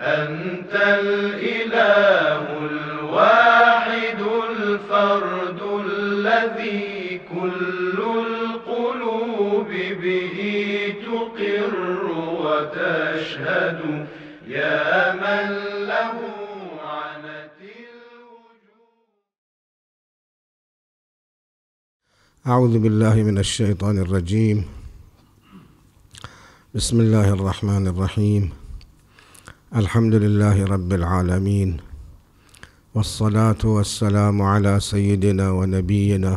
أنت الإله الواحد الفرد الذي كل القلوب به تقر وتشهد يا من له أعوذ بالله من الشيطان الرجيم بسم الله الرحمن الرحيم الحمد لله رب العالمين والصلاة والسلام على سيدنا ونبينا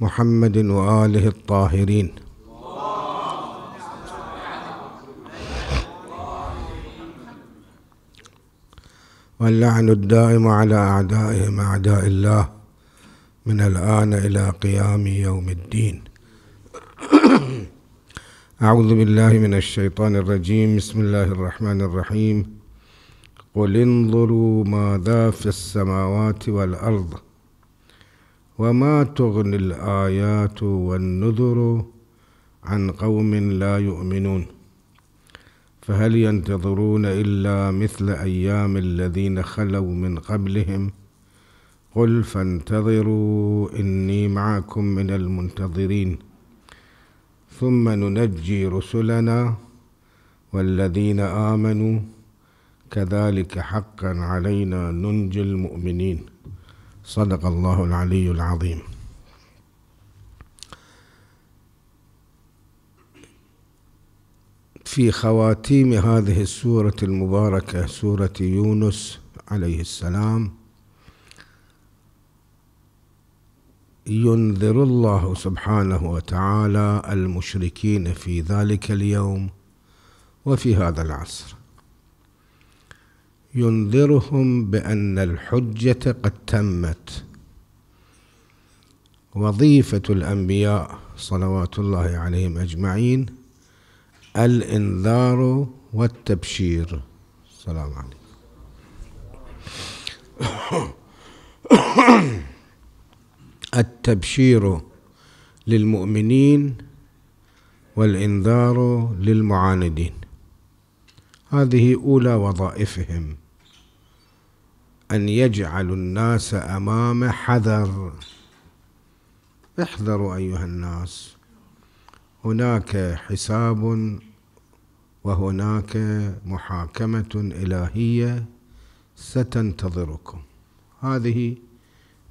محمد وآله الطاهرين واللعن الدائم على أعدائهم أعداء الله من الآن إلى قيام يوم الدين أعوذ بالله من الشيطان الرجيم بسم الله الرحمن الرحيم قل انظروا ماذا في السماوات والأرض وما تغني الآيات والنذر عن قوم لا يؤمنون فهل ينتظرون إلا مثل أيام الذين خلوا من قبلهم قل فانتظروا إني معكم من المنتظرين ثم ننجي رسلنا والذين آمنوا كذلك حقا علينا ننجي المؤمنين صدق الله العلي العظيم في خواتيم هذه السورة المباركة سورة يونس عليه السلام ينذر الله سبحانه وتعالى المشركين في ذلك اليوم وفي هذا العصر ينذرهم بأن الحجة قد تمت وظيفة الأنبياء صلوات الله عليهم أجمعين الإنذار والتبشير السلام عليكم التبشير للمؤمنين والإنذار للمعاندين هذه أولى وظائفهم أن يجعلوا الناس أمام حذر احذروا أيها الناس هناك حساب وهناك محاكمة إلهية ستنتظركم هذه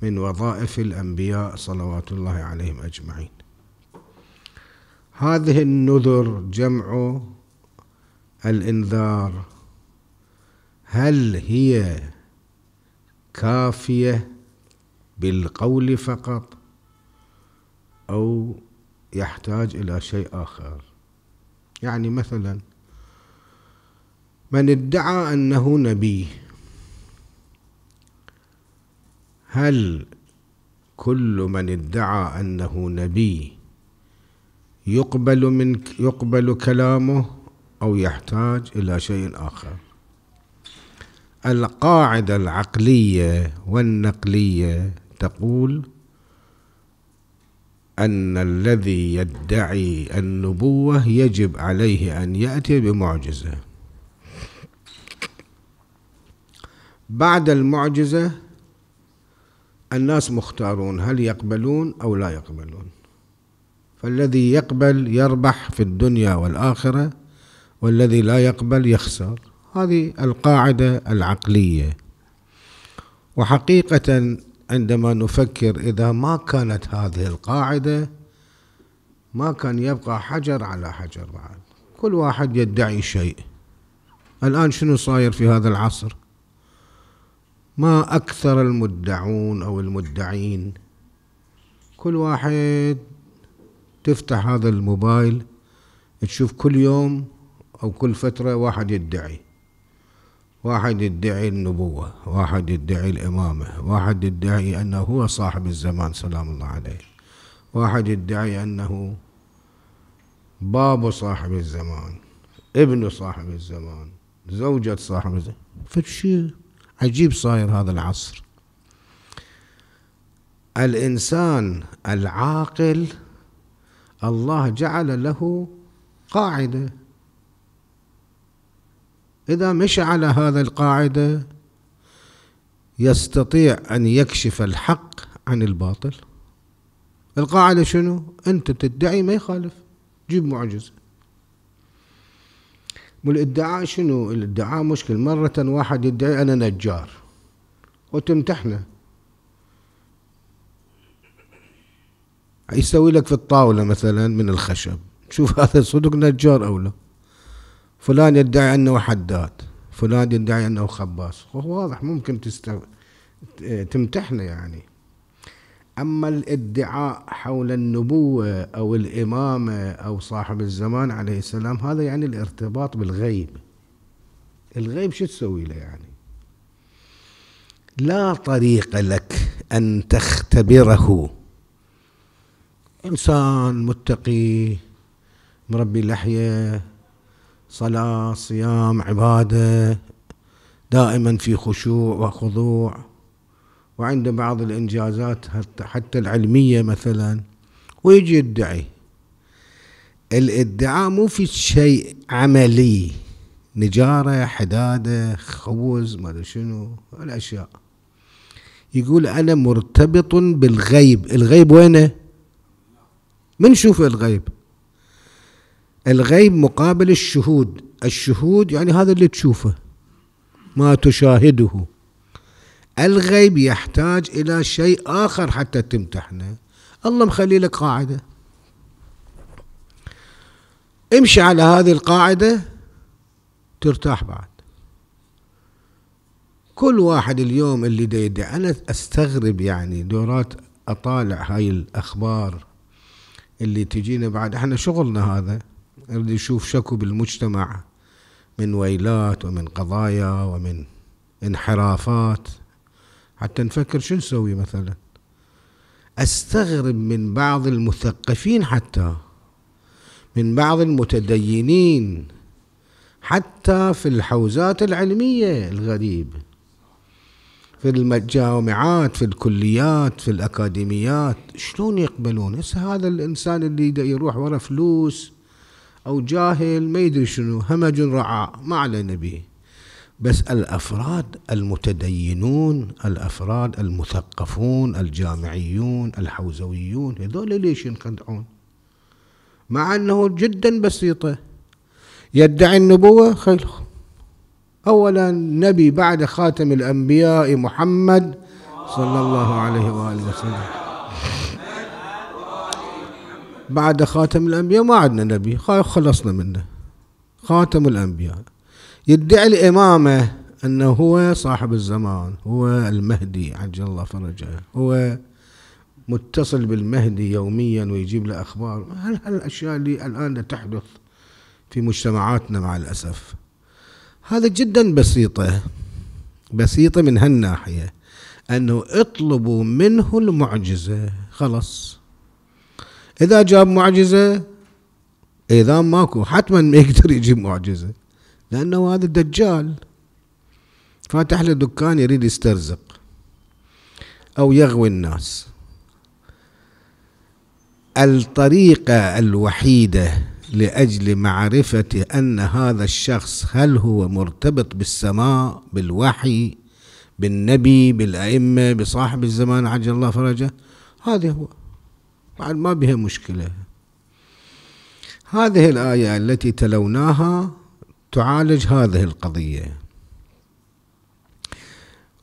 من وظائف الأنبياء صلوات الله عليهم أجمعين هذه النذر جمع الإنذار هل هي كافية بالقول فقط أو يحتاج إلى شيء آخر يعني مثلا من ادعى أنه نبي هل كل من ادعى انه نبي يقبل من يقبل كلامه او يحتاج الى شيء اخر القاعده العقليه والنقليه تقول ان الذي يدعي النبوه يجب عليه ان ياتي بمعجزه بعد المعجزه الناس مختارون هل يقبلون أو لا يقبلون فالذي يقبل يربح في الدنيا والآخرة والذي لا يقبل يخسر هذه القاعدة العقلية وحقيقة عندما نفكر إذا ما كانت هذه القاعدة ما كان يبقى حجر على حجر بعد كل واحد يدعي شيء الآن شنو صاير في هذا العصر ما أكثر المدعون أو المدعين كل واحد تفتح هذا الموبايل تشوف كل يوم أو كل فترة واحد يدعي واحد يدعي النبوة واحد يدعي الإمامة واحد يدعي أنه هو صاحب الزمان سلام الله عليه واحد يدعي أنه باب صاحب الزمان ابن صاحب الزمان زوجة صاحب الزمان فشي عجيب صاير هذا العصر الإنسان العاقل الله جعل له قاعدة إذا مشى على هذا القاعدة يستطيع أن يكشف الحق عن الباطل القاعدة شنو؟ أنت تدعي ما يخالف جيب معجزة والادعاء شنو الادعاء مشكل مرة واحد يدعي أنا نجار وتمتحنه يسوي لك في الطاولة مثلا من الخشب تشوف هذا صدق نجار أو لا فلان يدعي أنه حداد فلان يدعي أنه خباص وهو واضح ممكن تست تمتحنه يعني أما الادعاء حول النبوة أو الإمامة أو صاحب الزمان عليه السلام هذا يعني الارتباط بالغيب الغيب شو تسوي له يعني لا طريق لك أن تختبره إنسان متقي مربي لحية صلاة صيام عبادة دائما في خشوع وخضوع وعنده بعض الإنجازات حتى العلمية مثلا ويجي يدعي الادعاء مو في شيء عملي نجارة حدادة خبز ما شنو الأشياء يقول أنا مرتبط بالغيب الغيب وينه من شوف الغيب الغيب مقابل الشهود الشهود يعني هذا اللي تشوفه ما تشاهده الغيب يحتاج إلى شيء آخر حتى تمتحنه الله مخلي لك قاعدة امشي على هذه القاعدة ترتاح بعد كل واحد اليوم اللي دا يدعي أنا أستغرب يعني دورات أطالع هاي الأخبار اللي تجينا بعد احنا شغلنا هذا اللي يشوف شكو بالمجتمع من ويلات ومن قضايا ومن انحرافات حتى نفكر شو نسوي مثلا استغرب من بعض المثقفين حتى من بعض المتدينين حتى في الحوزات العلمية الغريب في الجامعات في الكليات في الأكاديميات شلون يقبلون هسه هذا الإنسان اللي يروح ورا فلوس أو جاهل ما يدري شنو همج رعاء ما علينا به بس الافراد المتدينون الافراد المثقفون الجامعيون الحوزويون هذول ليش ينخدعون مع انه جدا بسيطه يدعي النبوه خيرهم اولا نبي بعد خاتم الانبياء محمد صلى الله عليه واله وسلم بعد خاتم الانبياء ما عندنا نبي خلصنا منه خاتم الانبياء يدعي الإمامة أنه هو صاحب الزمان هو المهدي عجل الله فرجه هو متصل بالمهدي يوميا ويجيب له أخبار هل هالأشياء اللي الآن تحدث في مجتمعاتنا مع الأسف هذا جدا بسيطة بسيطة من هالناحية أنه اطلبوا منه المعجزة خلص إذا جاب معجزة إذا ماكو حتما ما يقدر يجيب معجزة لأنه هذا الدجال فاتح له دكان يريد يسترزق أو يغوي الناس الطريقة الوحيدة لأجل معرفة أن هذا الشخص هل هو مرتبط بالسماء بالوحي بالنبي بالأئمة بصاحب الزمان عجل الله فرجه هذا هو بعد ما بها مشكلة هذه الآية التي تلوناها تعالج هذه القضية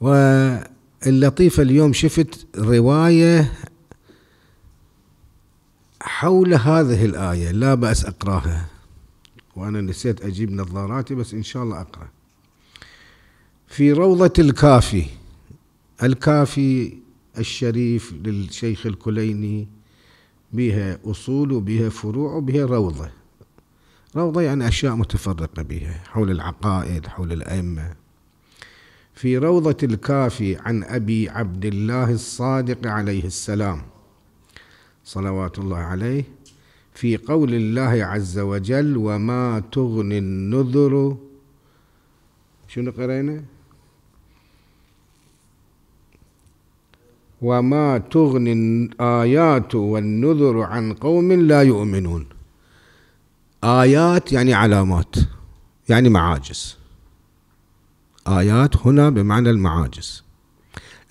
واللطيفة اليوم شفت رواية حول هذه الآية لا بأس أقراها وأنا نسيت أجيب نظاراتي بس إن شاء الله أقرأ في روضة الكافي الكافي الشريف للشيخ الكليني بها أصول وبها فروع وبها روضة روضة يعني أشياء متفرقة بها حول العقائد حول الأئمة في روضة الكافي عن أبي عبد الله الصادق عليه السلام صلوات الله عليه في قول الله عز وجل وما تغني النذر شنو قرينا وما تغني الآيات والنذر عن قوم لا يؤمنون آيات يعني علامات يعني معاجز آيات هنا بمعنى المعاجز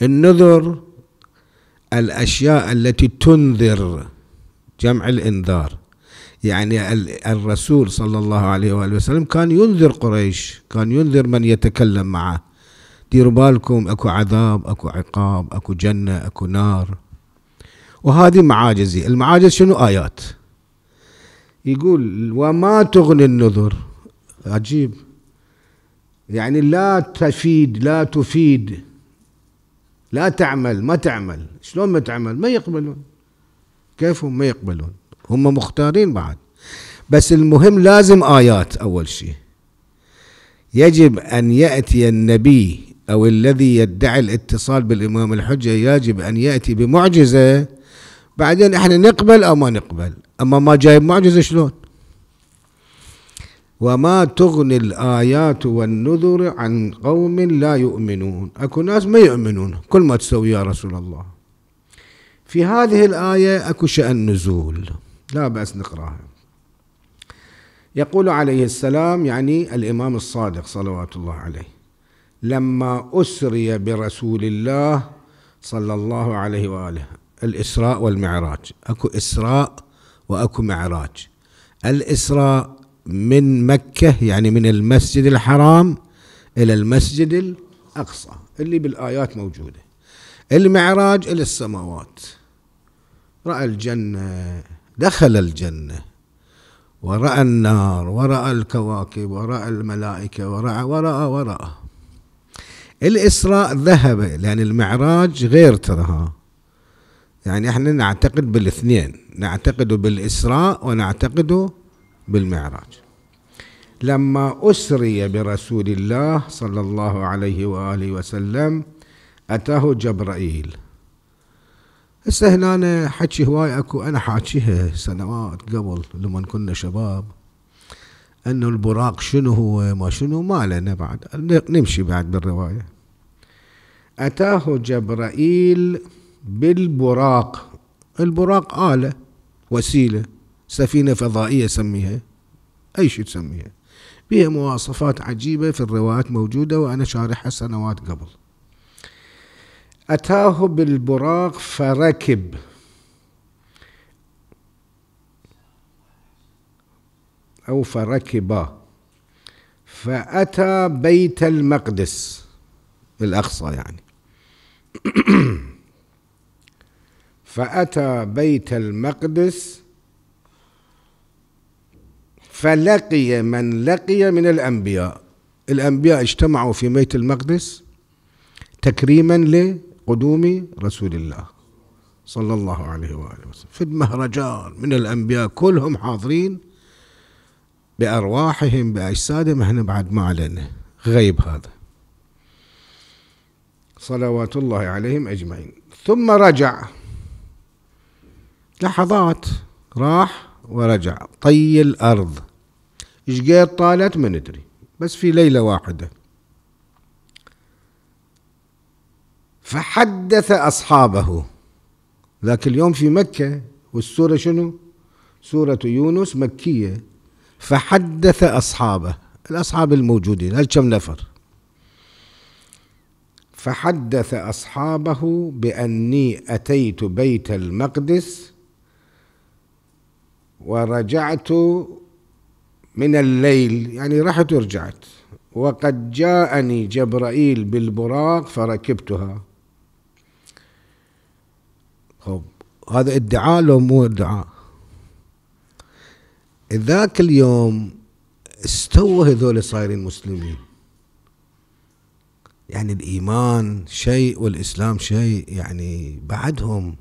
النذر الأشياء التي تنذر جمع الإنذار يعني الرسول صلى الله عليه وآله وسلم كان ينذر قريش كان ينذر من يتكلم معه ديروا بالكم أكو عذاب أكو عقاب أكو جنة أكو نار وهذه معاجزي المعاجز شنو آيات يقول وما تغني النذر عجيب يعني لا تفيد لا تفيد لا تعمل ما تعمل شلون ما تعمل ما يقبلون كيفهم ما يقبلون هم مختارين بعد بس المهم لازم آيات أول شيء يجب أن يأتي النبي أو الذي يدعي الاتصال بالإمام الحجة يجب أن يأتي بمعجزة بعدين احنا نقبل او ما نقبل اما ما جايب معجزه شلون وما تغني الآيات والنذر عن قوم لا يؤمنون أكو ناس ما يؤمنون كل ما تسوي يا رسول الله في هذه الآية أكو شأن نزول لا بأس نقراها يقول عليه السلام يعني الإمام الصادق صلوات الله عليه لما أسري برسول الله صلى الله عليه وآله الإسراء والمعراج أكو إسراء وأكو معراج الإسراء من مكة يعني من المسجد الحرام إلى المسجد الأقصى اللي بالآيات موجودة المعراج إلى السماوات رأى الجنة دخل الجنة ورأى النار ورأى الكواكب ورأى الملائكة ورأى ورأى ورأى الإسراء ذهب لأن المعراج غير ترها يعني احنا نعتقد بالاثنين نعتقد بالإسراء ونعتقد بالمعراج لما أسري برسول الله صلى الله عليه وآله وسلم أتاه جبرائيل هسه هنا حكي هواي أكو أنا حاكيها سنوات قبل لما كنا شباب أنه البراق شنو هو ما شنو ما لنا بعد نمشي بعد بالرواية أتاه جبرائيل بالبراق البراق آلة وسيلة سفينة فضائية سميها أي شيء تسميها بها مواصفات عجيبة في الروايات موجودة وأنا شارحها سنوات قبل أتاه بالبراق فركب أو فركبا فأتى بيت المقدس الأقصى يعني فأتى بيت المقدس فلقي من لقي من الأنبياء الأنبياء اجتمعوا في بيت المقدس تكريما لقدوم رسول الله صلى الله عليه وآله وسلم في المهرجان من الأنبياء كلهم حاضرين بأرواحهم بأجسادهم احنا بعد ما علينا غيب هذا صلوات الله عليهم أجمعين ثم رجع لحظات راح ورجع طي الأرض إيش شقد طالت ما ندري بس في ليلة واحدة فحدث أصحابه ذاك اليوم في مكة والسورة شنو سورة يونس مكية فحدث أصحابه الأصحاب الموجودين هل كم نفر فحدث أصحابه بأني أتيت بيت المقدس ورجعت من الليل يعني رحت ورجعت وقد جاءني جبرائيل بالبراق فركبتها خب هذا ادعاء لو مو ادعاء ذاك اليوم استوى هذول صايرين مسلمين يعني الإيمان شيء والإسلام شيء يعني بعدهم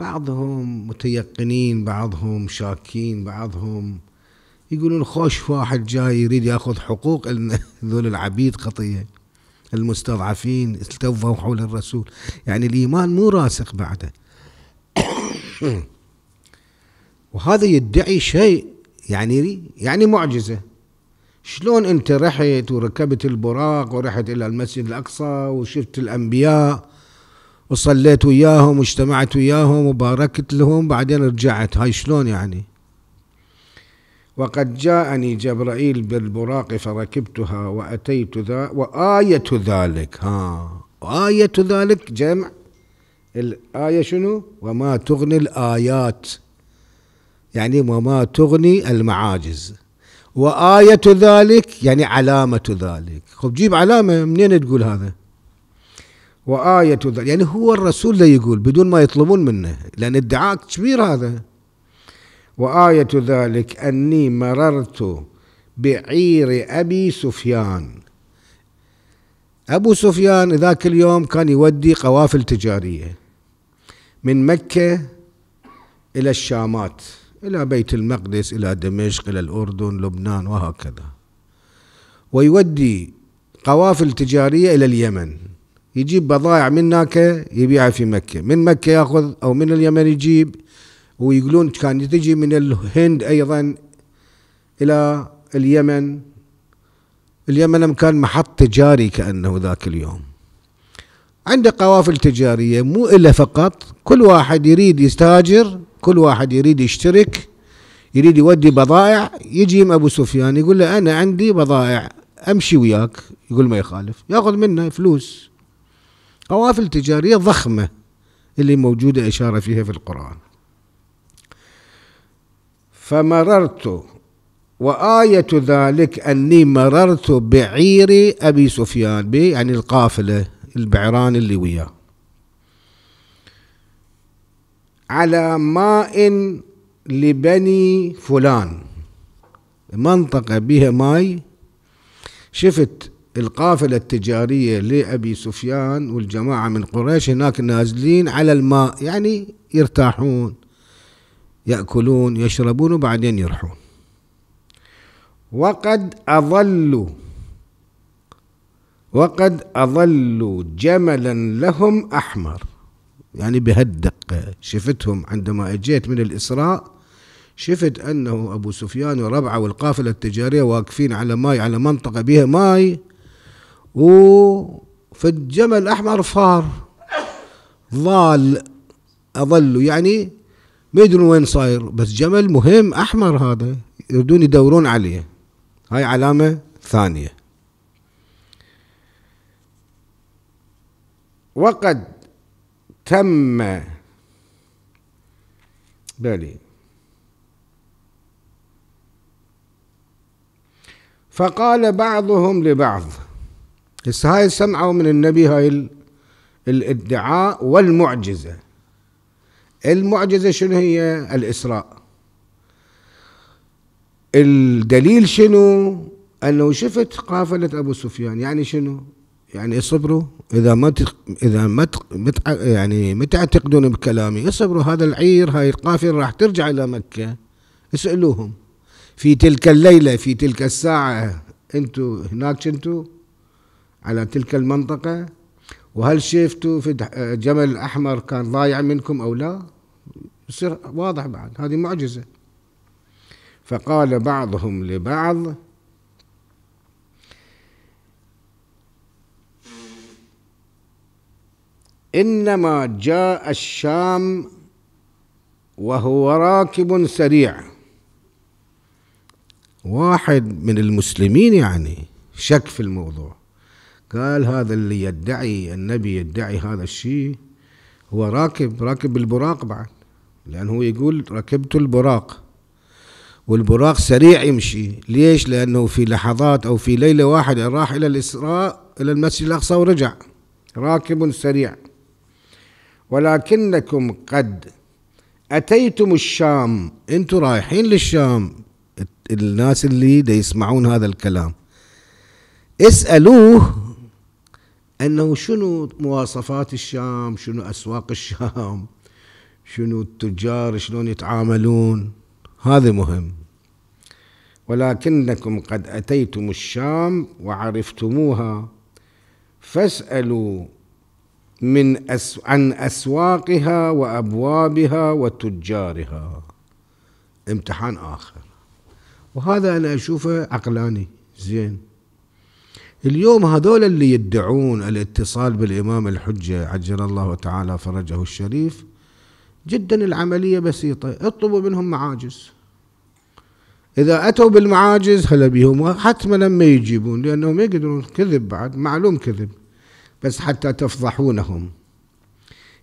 بعضهم متيقنين بعضهم شاكين بعضهم يقولون خوش واحد جاي يريد ياخذ حقوق ذول العبيد قطيه المستضعفين التوفوا حول الرسول يعني الايمان مو راسخ بعده وهذا يدعي شيء يعني يعني معجزه شلون انت رحت وركبت البراق ورحت الى المسجد الاقصى وشفت الانبياء وصليت وياهم واجتمعت وياهم وباركت لهم بعدين رجعت هاي شلون يعني وقد جاءني جبرائيل بالبراق فركبتها وأتيت ذا وآية ذلك ها آية ذلك جمع الآية شنو وما تغني الآيات يعني وما تغني المعاجز وآية ذلك يعني علامة ذلك خب جيب علامة منين تقول هذا وآية ذلك يعني هو الرسول لا يقول بدون ما يطلبون منه لأن ادعاء كبير هذا وآية ذلك أني مررت بعير أبي سفيان أبو سفيان ذاك اليوم كان يودي قوافل تجارية من مكة إلى الشامات إلى بيت المقدس إلى دمشق إلى الأردن لبنان وهكذا ويودي قوافل تجارية إلى اليمن يجيب بضائع من هناك يبيعها في مكة من مكة يأخذ أو من اليمن يجيب ويقولون كان تجي من الهند أيضا إلى اليمن اليمن كان محط تجاري كأنه ذاك اليوم عنده قوافل تجارية مو إلا فقط كل واحد يريد يستاجر كل واحد يريد يشترك يريد يودي بضائع يجي أبو سفيان يقول له أنا عندي بضائع أمشي وياك يقول ما يخالف ياخذ منه فلوس قوافل تجارية ضخمة اللي موجودة إشارة فيها في القرآن فمررت وآية ذلك أني مررت بعير أبي سفيان بي يعني القافلة البعران اللي وياه على ماء لبني فلان منطقة بها ماي شفت القافلة التجارية لأبي سفيان والجماعة من قريش هناك نازلين على الماء يعني يرتاحون يأكلون يشربون وبعدين يرحون وقد أظلوا وقد أظلوا جملا لهم أحمر يعني بهالدقة شفتهم عندما أجيت من الإسراء شفت أنه أبو سفيان وربعه والقافلة التجارية واقفين على ماي على منطقة بها ماي وفي الجمل الأحمر فار ضال اظل يعني ما يدرون وين صاير بس جمل مهم أحمر هذا يريدون يدورون عليه هاي علامة ثانية وقد تم بالي فقال بعضهم لبعض بس هاي سمعوا من النبي هاي الادعاء والمعجزة المعجزة شنو هي الإسراء الدليل شنو أنه شفت قافلة أبو سفيان يعني شنو يعني اصبروا إذا ما تق... إذا ما تق... متع... يعني ما تعتقدون بكلامي اصبروا هذا العير هاي القافلة راح ترجع إلى مكة اسألوهم في تلك الليلة في تلك الساعة أنتوا هناك كنتوا على تلك المنطقة وهل شفتوا في آه، جمل الأحمر كان ضايع منكم أو لا يصير واضح بعد هذه معجزة فقال بعضهم لبعض إنما جاء الشام وهو راكب سريع واحد من المسلمين يعني شك في الموضوع قال هذا اللي يدعي النبي يدعي هذا الشيء هو راكب راكب البراق بعد لأنه هو يقول ركبت البراق والبراق سريع يمشي ليش لأنه في لحظات أو في ليلة واحدة راح إلى الإسراء إلى المسجد الأقصى ورجع راكب سريع ولكنكم قد أتيتم الشام أنتم رايحين للشام الناس اللي دا يسمعون هذا الكلام اسألوه انه شنو مواصفات الشام شنو اسواق الشام شنو التجار شلون يتعاملون هذا مهم ولكنكم قد اتيتم الشام وعرفتموها فاسالوا من أس... عن اسواقها وابوابها وتجارها امتحان اخر وهذا انا اشوفه عقلاني زين اليوم هذول اللي يدعون الاتصال بالإمام الحجة عجل الله تعالى فرجه الشريف جدا العملية بسيطة اطلبوا منهم معاجز إذا أتوا بالمعاجز هلا بهم حتما لما يجيبون لأنهم يقدرون كذب بعد معلوم كذب بس حتى تفضحونهم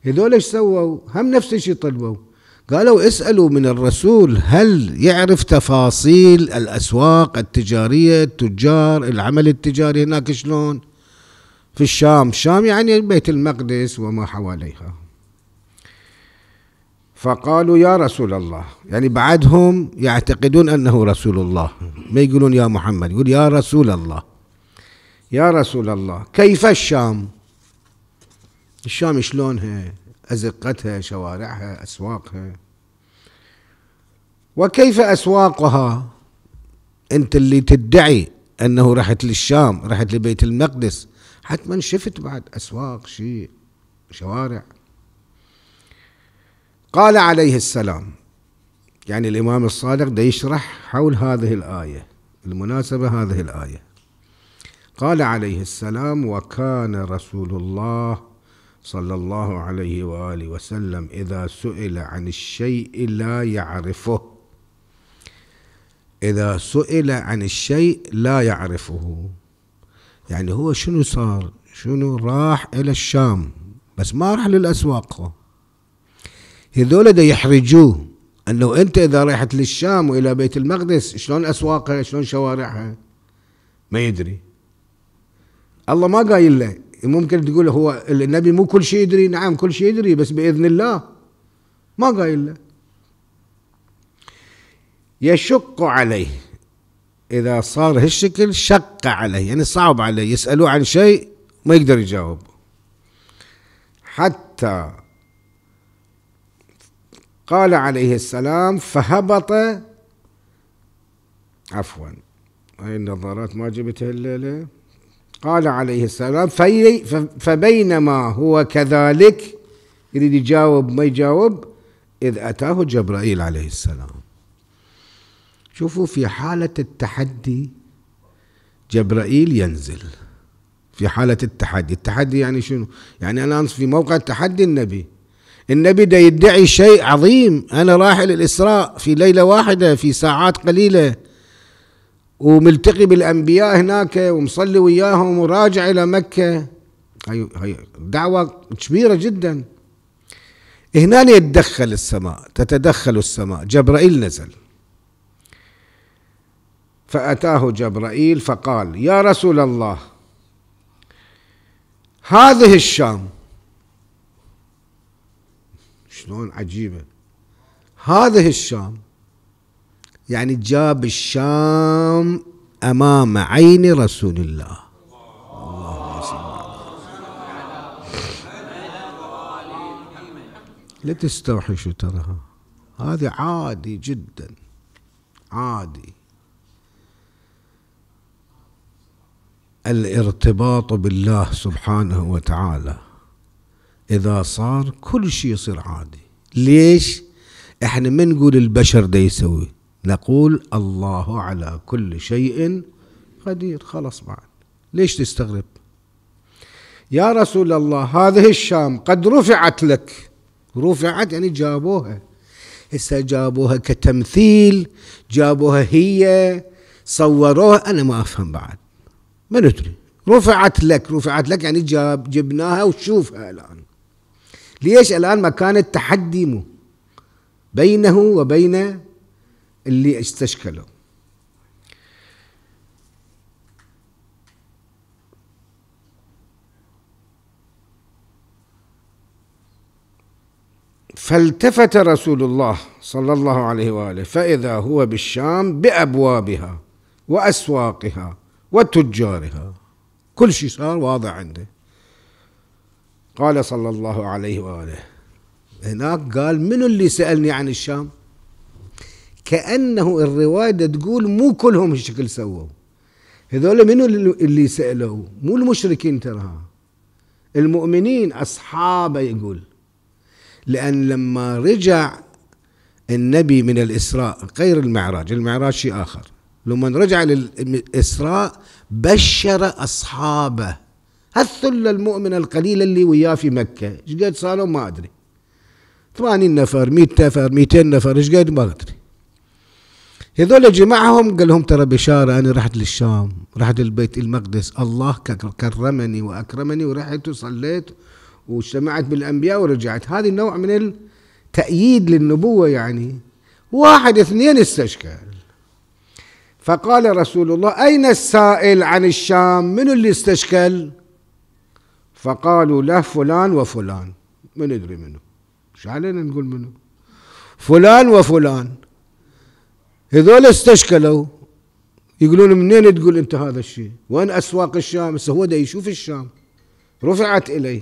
هذول ايش سووا هم نفس الشيء طلبوا قالوا اسألوا من الرسول هل يعرف تفاصيل الأسواق التجارية التجار العمل التجاري هناك شلون في الشام الشام يعني بيت المقدس وما حواليها فقالوا يا رسول الله يعني بعدهم يعتقدون أنه رسول الله ما يقولون يا محمد يقول يا رسول الله يا رسول الله كيف الشام الشام شلونها أزقتها شوارعها أسواقها وكيف أسواقها أنت اللي تدعي أنه رحت للشام رحت لبيت المقدس حتما شفت بعد أسواق شيء شوارع قال عليه السلام يعني الإمام الصادق ده يشرح حول هذه الآية المناسبة هذه الآية قال عليه السلام وكان رسول الله صلى الله عليه واله وسلم اذا سئل عن الشيء لا يعرفه اذا سئل عن الشيء لا يعرفه يعني هو شنو صار شنو راح الى الشام بس ما راح للاسواق هذول دا يحرجوه انه انت اذا رحت للشام والى بيت المقدس شلون اسواقها شلون شوارعها ما يدري الله ما قايل له ممكن تقول هو النبي مو كل شيء يدري نعم كل شيء يدري بس بإذن الله ما قايل له يشق عليه إذا صار هالشكل شق عليه يعني صعب عليه يسألوه عن شيء ما يقدر يجاوب حتى قال عليه السلام فهبط عفوا هاي النظارات ما جبتها الليله قال عليه السلام في فبينما هو كذلك يريد يجاوب ما يجاوب إذ أتاه جبرائيل عليه السلام شوفوا في حالة التحدي جبرائيل ينزل في حالة التحدي التحدي يعني شنو يعني أنا في موقع تحدي النبي النبي ده يدعي شيء عظيم أنا رايح للإسراء في ليلة واحدة في ساعات قليلة وملتقي بالانبياء هناك ومصلي وياهم وراجع الى مكه هي هي دعوه كبيره جدا هنا يتدخل السماء تتدخل السماء جبرائيل نزل فاتاه جبرائيل فقال يا رسول الله هذه الشام شلون عجيبه هذه الشام يعني جاب الشام أمام عين رسول الله اللهم صل لا تستوحشوا ترى هذا عادي جدا عادي الارتباط بالله سبحانه وتعالى اذا صار كل شيء يصير عادي ليش احنا ما نقول البشر ده يسوي نقول الله على كل شيء قدير خلاص بعد ليش تستغرب يا رسول الله هذه الشام قد رفعت لك رفعت يعني جابوها هسه جابوها كتمثيل جابوها هي صوروها انا ما افهم بعد ما ندري رفعت لك رفعت لك يعني جاب جبناها وشوفها الان ليش الان مكان التحدي بينه وبين اللي استشكله فالتفت رسول الله صلى الله عليه واله فاذا هو بالشام بابوابها واسواقها وتجارها كل شيء صار واضح عنده قال صلى الله عليه واله هناك قال منو اللي سالني عن الشام؟ كانه الروايه تقول مو كلهم الشكل سووا هذول منو اللي سالوه مو المشركين ترى المؤمنين اصحابه يقول لان لما رجع النبي من الاسراء غير المعراج المعراج شيء اخر لما رجع للاسراء بشر اصحابه هالثله المؤمنه القليله اللي وياه في مكه ايش قد صاروا ما ادري 80 نفر 100 نفر 200 نفر ايش قد ما ادري هذول جماعهم قال لهم ترى بشارة أنا رحت للشام رحت للبيت المقدس الله كرمني وأكرمني ورحت وصليت واجتمعت بالأنبياء ورجعت هذه النوع من التأييد للنبوة يعني واحد اثنين استشكل فقال رسول الله أين السائل عن الشام من اللي استشكل فقالوا له فلان وفلان من ندري منه مش علينا نقول منه فلان وفلان هذول استشكلوا يقولون منين تقول انت هذا الشيء وين اسواق الشام هسه هو دا يشوف الشام رفعت اليه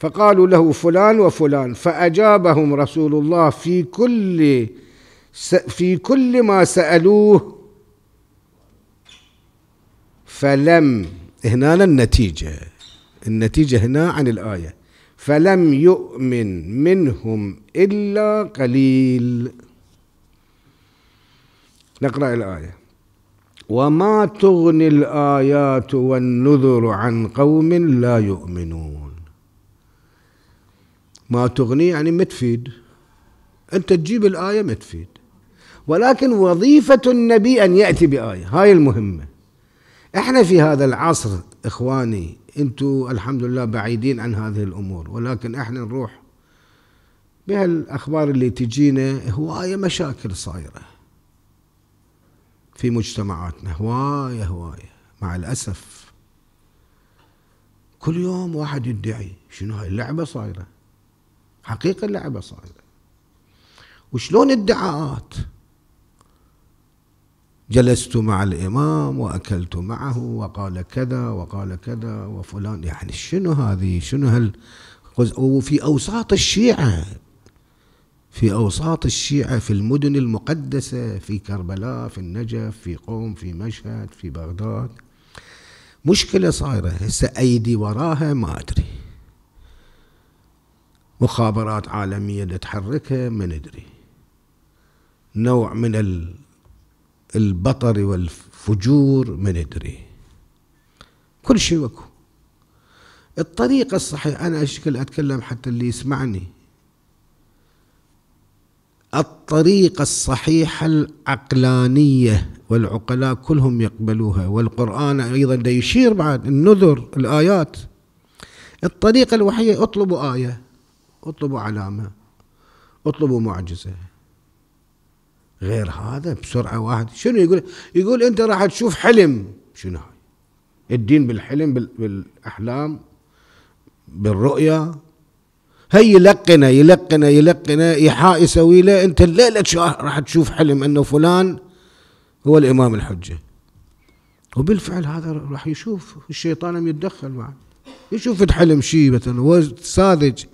فقالوا له فلان وفلان فاجابهم رسول الله في كل في كل ما سالوه فلم هنا النتيجه النتيجه هنا عن الايه فلم يؤمن منهم الا قليل نقرأ الآية وما تغني الآيات والنذر عن قوم لا يؤمنون ما تغني يعني ما تفيد أنت تجيب الآية ما تفيد ولكن وظيفة النبي أن يأتي بآية هاي المهمة احنا في هذا العصر إخواني انتو الحمد لله بعيدين عن هذه الأمور ولكن احنا نروح بهالأخبار اللي تجينا هواية مشاكل صايرة في مجتمعاتنا هواية هواية مع الأسف كل يوم واحد يدعي شنو هاي اللعبة صايرة حقيقة اللعبة صايرة وشلون ادعاءات جلست مع الإمام وأكلت معه وقال كذا وقال كذا وفلان يعني شنو هذه شنو هال وفي أوساط الشيعة في أوساط الشيعة في المدن المقدسة في كربلاء في النجف في قوم في مشهد في بغداد مشكلة صايرة هسه أيدي وراها ما أدري مخابرات عالمية تحركها ما ندري نوع من البطر والفجور ما ندري كل شيء وكو الطريقة الصحيحة أنا أشكل أتكلم حتى اللي يسمعني الطريقة الصحيحة العقلانية والعقلاء كلهم يقبلوها والقرآن أيضا يشير بعد النذر الآيات الطريقة الوحية اطلبوا آية اطلبوا علامة اطلبوا معجزة غير هذا بسرعة واحد شنو يقول يقول أنت راح تشوف حلم شنو الدين بالحلم بالأحلام بالرؤية هي يلقنه يلقنه يلقنه إيحاء يسوي له أنت الليلة راح تشوف حلم أنه فلان هو الإمام الحجة وبالفعل هذا راح يشوف الشيطان يتدخل معه يشوف الحلم شيء مثلا ساذج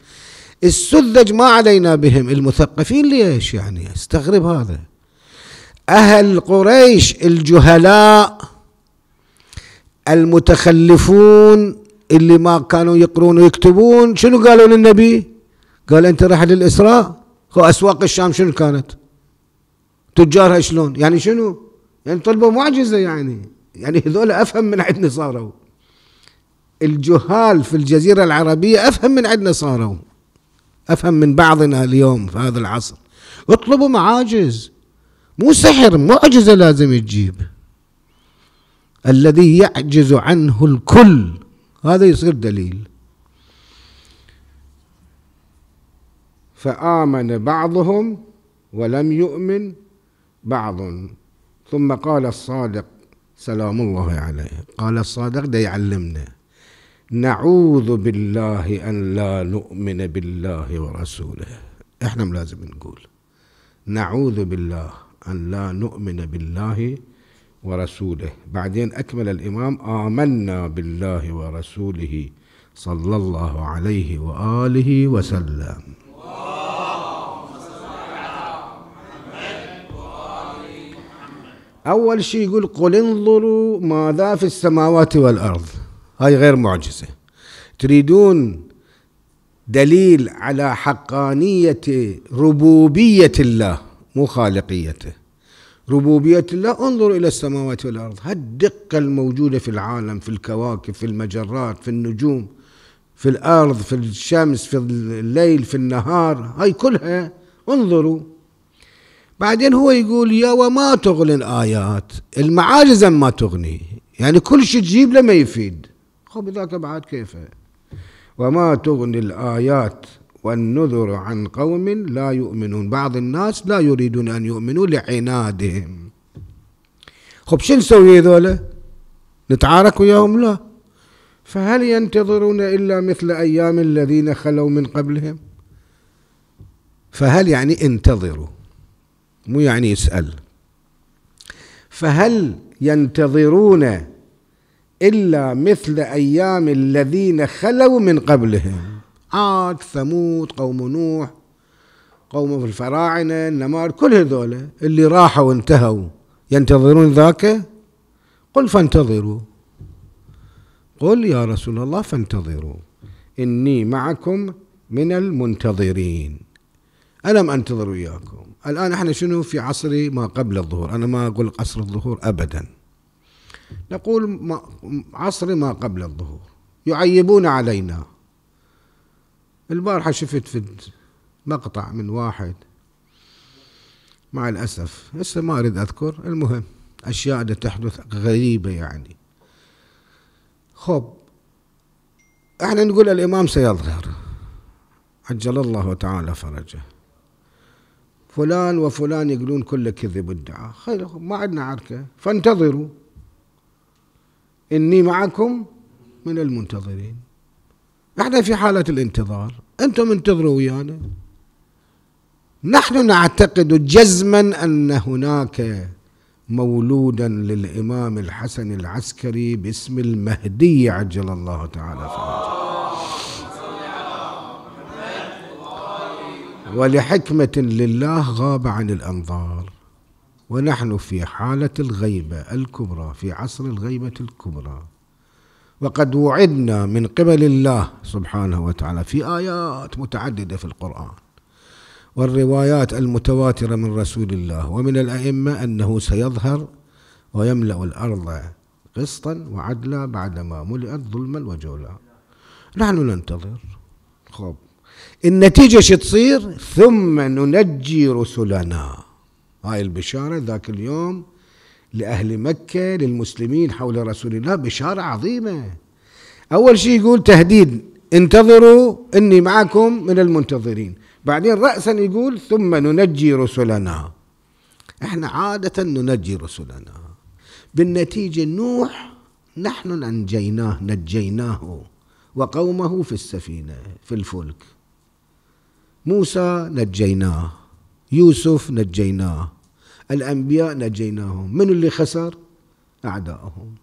السذج ما علينا بهم المثقفين ليش يعني استغرب هذا أهل قريش الجهلاء المتخلفون اللي ما كانوا يقرون ويكتبون شنو قالوا للنبي قال انت راح للاسراء اسواق الشام شنو كانت تجارها شلون يعني شنو يعني طلبوا معجزه يعني يعني هذول افهم من عندنا صاروا الجهال في الجزيره العربيه افهم من عندنا صاروا افهم من بعضنا اليوم في هذا العصر اطلبوا معاجز مو سحر معجزه لازم تجيب الذي يعجز عنه الكل هذا يصير دليل فآمن بعضهم ولم يؤمن بعض ثم قال الصادق سلام الله عليه قال الصادق ده يعلمنا نعوذ بالله أن لا نؤمن بالله ورسوله احنا لازم نقول نعوذ بالله أن لا نؤمن بالله ورسوله ورسوله بعدين أكمل الإمام آمنا بالله ورسوله صلى الله عليه وآله وسلم أول شيء يقول قل انظروا ماذا في السماوات والأرض هاي غير معجزة تريدون دليل على حقانية ربوبية الله مو خالقيته ربوبية الله انظر إلى السماوات والأرض هالدقة الموجودة في العالم في الكواكب في المجرات في النجوم في الأرض في الشمس في الليل في النهار هاي كلها انظروا بعدين هو يقول يا وما تغني الآيات المعاجز ما تغني يعني كل شيء تجيب لما يفيد خب ذاك بعد كيفه وما تغني الآيات والنذر عن قوم لا يؤمنون بعض الناس لا يريدون أن يؤمنوا لعنادهم خب شو نسوي ذولا نتعارك وياهم لا فهل ينتظرون إلا مثل أيام الذين خلوا من قبلهم فهل يعني انتظروا مو يعني اسأل فهل ينتظرون إلا مثل أيام الذين خلوا من قبلهم عاد ثمود قوم نوح قوم في الفراعنة النمار كل هذول اللي راحوا وانتهوا ينتظرون ذاك قل فانتظروا قل يا رسول الله فانتظروا إني معكم من المنتظرين ألم أنتظر وياكم الآن احنا شنو في عصر ما قبل الظهور أنا ما أقول عصر الظهور أبدا نقول ما عصر ما قبل الظهور يعيبون علينا البارحة شفت في مقطع من واحد مع الأسف هسه ما أريد أذكر المهم أشياء دا تحدث غريبة يعني خب احنا نقول الإمام سيظهر عجل الله تعالى فرجه فلان وفلان يقولون كله كذب ادعاء خير ما عندنا عركة فانتظروا إني معكم من المنتظرين نحن في حالة الانتظار أنتم انتظروا ويانا نحن نعتقد جزما أن هناك مولودا للإمام الحسن العسكري باسم المهدي عجل الله تعالى فرجه ولحكمة لله غاب عن الأنظار ونحن في حالة الغيبة الكبرى في عصر الغيبة الكبرى وقد وعدنا من قبل الله سبحانه وتعالى في آيات متعددة في القرآن والروايات المتواترة من رسول الله ومن الأئمة أنه سيظهر ويملأ الأرض قسطا وعدلا بعدما ملئت ظلما وجولا نحن ننتظر خب النتيجة شو تصير ثم ننجي رسلنا هاي البشارة ذاك اليوم لأهل مكة للمسلمين حول رسول الله بشارة عظيمة أول شيء يقول تهديد انتظروا إني معكم من المنتظرين بعدين رأسا يقول ثم ننجي رسلنا احنا عادة ننجي رسلنا بالنتيجة نوح نحن أنجيناه نجيناه وقومه في السفينة في الفلك موسى نجيناه يوسف نجيناه الأنبياء نجيناهم من اللي خسر أعداءهم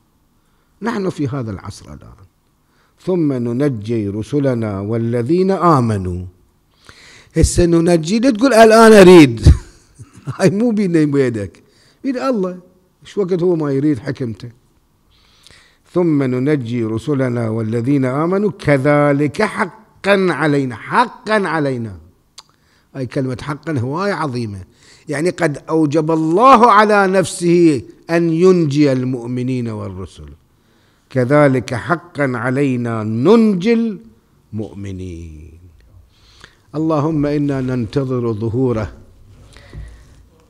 نحن في هذا العصر الآن ثم ننجي رسلنا والذين آمنوا هسه ننجي لا تقول الآن أريد هاي مو بين بيدك بيد الله شو وقت هو ما يريد حكمته ثم ننجي رسلنا والذين آمنوا كذلك حقا علينا حقا علينا هاي كلمة حقا هواية عظيمة يعني قد اوجب الله على نفسه ان ينجي المؤمنين والرسل كذلك حقا علينا ننجي المؤمنين اللهم انا ننتظر ظهوره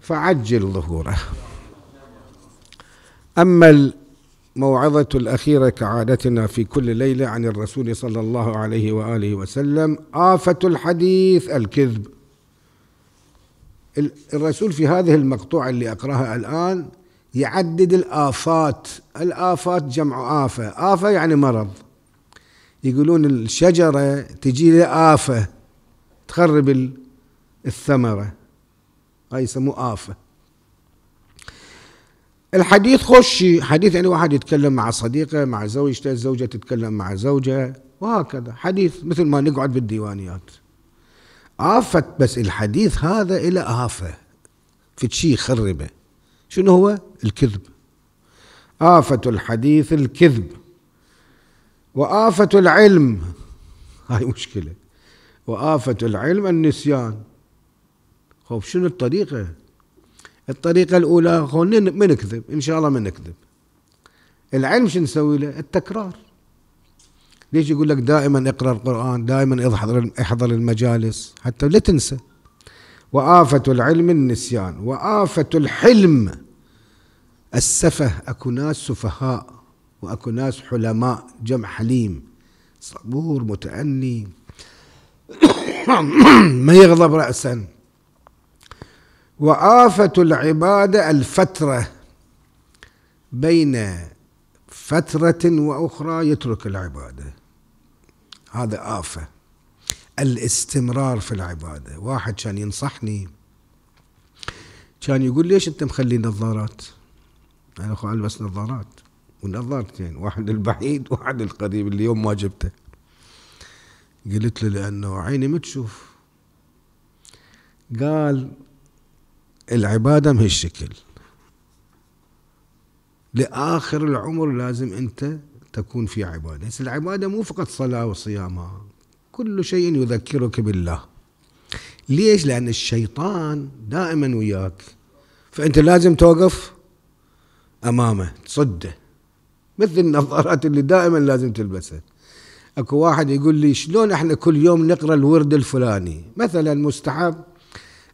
فعجل ظهوره اما الموعظه الاخيره كعادتنا في كل ليله عن الرسول صلى الله عليه واله وسلم افه الحديث الكذب الرسول في هذه المقطوعة اللي أقرأها الآن يعدد الآفات الآفات جمع آفة آفة يعني مرض يقولون الشجرة تجي آفة تخرب الثمرة هاي يسموه آفة الحديث خشي حديث يعني واحد يتكلم مع صديقه مع زوجته الزوجة تتكلم مع زوجها وهكذا حديث مثل ما نقعد بالديوانيات عافت بس الحديث هذا إلى آفة في شيء خربه شنو هو الكذب آفة الحديث الكذب وآفة العلم هاي مشكلة وآفة العلم النسيان خب شنو الطريقة الطريقة الأولى خلنا ما نكذب إن شاء الله ما نكذب العلم شو نسوي له التكرار ليش يقول لك دائما اقرا القران دائما احضر احضر المجالس حتى لا تنسى وآفة العلم النسيان وآفة الحلم السفه اكو ناس سفهاء واكو ناس حلماء جمع حليم صبور متأني ما يغضب رأسا وآفة العبادة الفترة بين فترة وأخرى يترك العبادة هذا آفة الاستمرار في العبادة واحد كان ينصحني كان يقول ليش أنت مخلي نظارات أنا أخو ألبس نظارات ونظارتين واحد البعيد واحد القريب اليوم ما جبته قلت له لأنه عيني ما تشوف قال العبادة من هالشكل لآخر العمر لازم أنت تكون في عبادة العبادة مو فقط صلاة وصيامة كل شيء يذكرك بالله ليش لأن الشيطان دائما وياك فأنت لازم توقف أمامه تصده مثل النظارات اللي دائما لازم تلبسها اكو واحد يقول لي شلون احنا كل يوم نقرا الورد الفلاني مثلا مستحب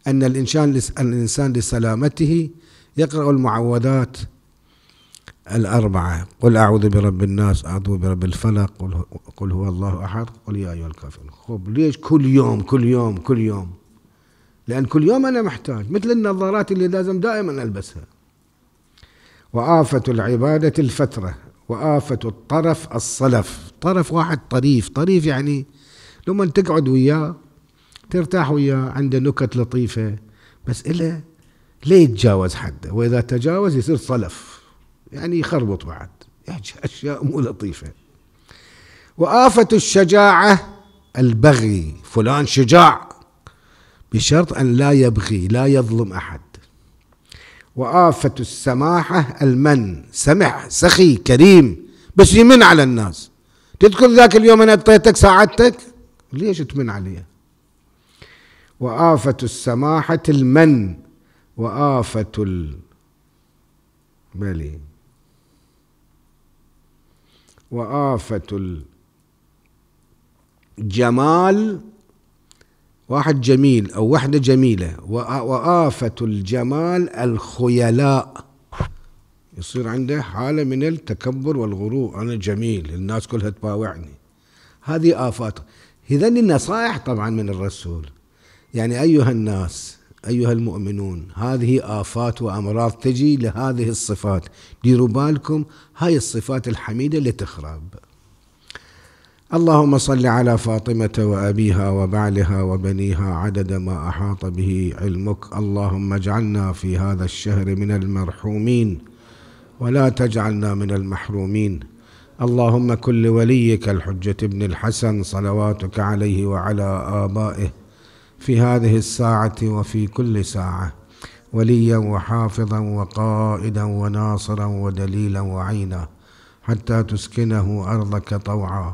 ان الانسان لسلامته يقرا المعوذات الأربعة قل أعوذ برب الناس أعوذ برب الفلق قل, قل هو الله أحد قل يا أيها الكافرون خب ليش كل يوم كل يوم كل يوم لأن كل يوم أنا محتاج مثل النظارات اللي لازم دائما ألبسها وآفة العبادة الفترة وآفة الطرف الصلف طرف واحد طريف طريف يعني لما تقعد وياه ترتاح وياه عنده نكت لطيفة بس إله ليه يتجاوز حده وإذا تجاوز يصير صلف يعني يخربط بعد يعني أشياء مو لطيفة وآفة الشجاعة البغي فلان شجاع بشرط أن لا يبغي لا يظلم أحد وآفة السماحة المن سمح سخي كريم بس يمن على الناس تذكر ذاك اليوم أنا أعطيتك ساعدتك ليش تمن عليه وآفة السماحة المن وآفة ال... وآفة الجمال واحد جميل أو وحدة جميلة وآفة الجمال الخيلاء يصير عنده حالة من التكبر والغرور أنا جميل الناس كلها تباوعني هذه آفات إذا النصائح طبعا من الرسول يعني أيها الناس أيها المؤمنون هذه آفات وأمراض تجي لهذه الصفات ديروا بالكم هاي الصفات الحميدة اللي تخرب اللهم صل على فاطمة وأبيها وبعلها وبنيها عدد ما أحاط به علمك اللهم اجعلنا في هذا الشهر من المرحومين ولا تجعلنا من المحرومين اللهم كن لوليك الحجة ابن الحسن صلواتك عليه وعلى آبائه في هذه الساعة وفي كل ساعة وليا وحافظا وقائدا وناصرا ودليلا وعينا حتى تسكنه أرضك طوعا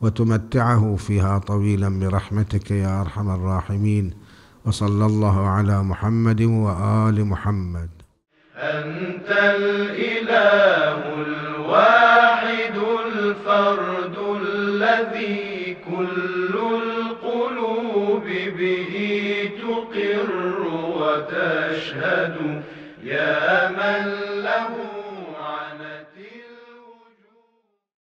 وتمتعه فيها طويلا برحمتك يا أرحم الراحمين وصلى الله على محمد وآل محمد أنت الإله الواحد الفرد الذي كل به تقر وتشهد يا من له